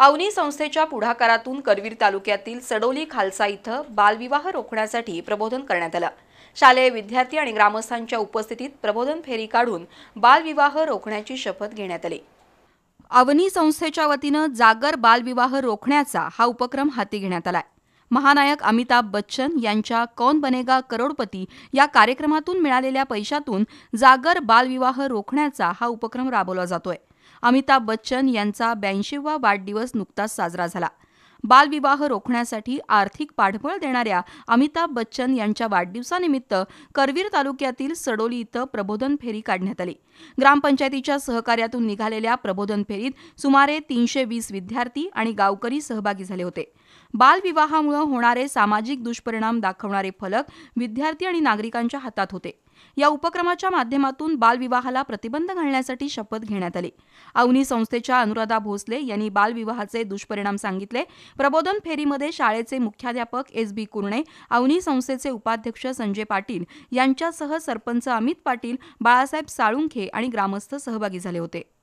अवनी संस्थेच्या पुढाकारातून करवीर तालुक्यातील सडोली खालसा इथं बालविवाह रोखण्यासाठी प्रबोधन करण्यात आलं शालेय विद्यार्थी आणि ग्रामस्थांच्या उपस्थितीत प्रबोधन फेरी काढून बालविवाह रोखण्याची शपथ घेण्यात आली अवनी संस्थेच्या वतीनं जागर बालविवाह रोखण्याचा हा उपक्रम हाती घेण्यात आला महानायक अमिताभ बच्चन यांच्या कौन बनेगा करोडपती या कार्यक्रमातून मिळालेल्या पैशातून जागर बालविवाह रोखण्याचा हा उपक्रम राबवला जातोय अमिताभ बच्चन यांचा ब्याऐंशीवा वाढदिवस नुकताच साजरा झाला बालविवाह रोखण्यासाठी आर्थिक पाठबळ देणाऱ्या अमिताभ बच्चन यांच्या वाढदिवसानिमित्त करवीर तालुक्यातील सडोली इथं प्रबोधन फेरी काढण्यात आली ग्रामपंचायतीच्या सहकार्यातून निघालेल्या प्रबोधन फेरीत सुमारे तीनशे वीस विद्यार्थी आणि गावकरी सहभागी झाले होते बालविवाहामुळे होणारे सामाजिक दुष्परिणाम दाखवणारे फलक विद्यार्थी आणि नागरिकांच्या हातात होते या उपक्रमाच्या माध्यमातून बालविवाहाला प्रतिबंध घालण्यासाठी शपथ घेण्यात आली अवनी संस्थेच्या अनुराधा भोसले यांनी बालविवाहाचे दुष्परिणाम सांगितले प्रबोधन फेरीमध्ये शाळेचे मुख्याध्यापक एस बी कुर्णे अवनी संस्थेचे उपाध्यक्ष संजय पाटील यांच्यासह सरपंच अमित पाटील बाळासाहेब साळुंखे आणि ग्रामस्थ सहभागी झाले होते